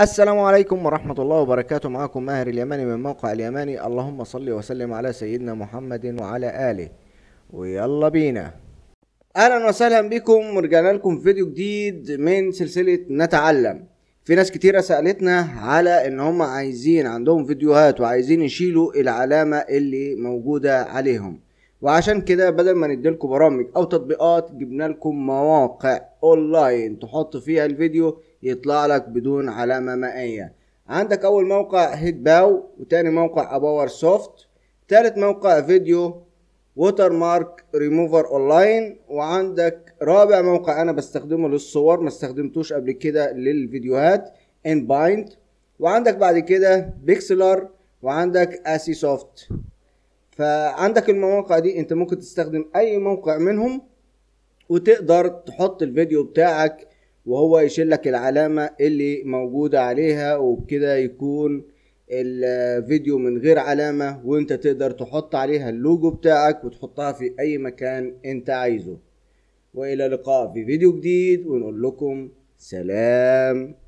السلام عليكم ورحمة الله وبركاته معكم ماهر اليماني من موقع اليماني اللهم صل وسلم على سيدنا محمد وعلى آله ويلا بينا أهلا وسهلا بكم ورجعنا لكم فيديو جديد من سلسلة نتعلم في ناس كتيرة سألتنا على إن هم عايزين عندهم فيديوهات وعايزين يشيلوا العلامة اللي موجودة عليهم وعشان كده بدل ما نديلكم برامج او تطبيقات جبنا لكم مواقع اونلاين تحط فيها الفيديو يطلع لك بدون علامه مائيه عندك اول موقع هيد باو وتاني موقع اباور سوفت تالت موقع فيديو ووتر مارك ريموفر اونلاين وعندك رابع موقع انا بستخدمه للصور ما استخدمتوش قبل كده للفيديوهات ان بايند وعندك بعد كده بيكسلر وعندك اسي سوفت فعندك المواقع دي انت ممكن تستخدم اي موقع منهم وتقدر تحط الفيديو بتاعك وهو يشيل لك العلامة اللي موجودة عليها وبكده يكون الفيديو من غير علامة وانت تقدر تحط عليها اللوجو بتاعك وتحطها في اي مكان انت عايزه والى لقاء في فيديو جديد ونقول لكم سلام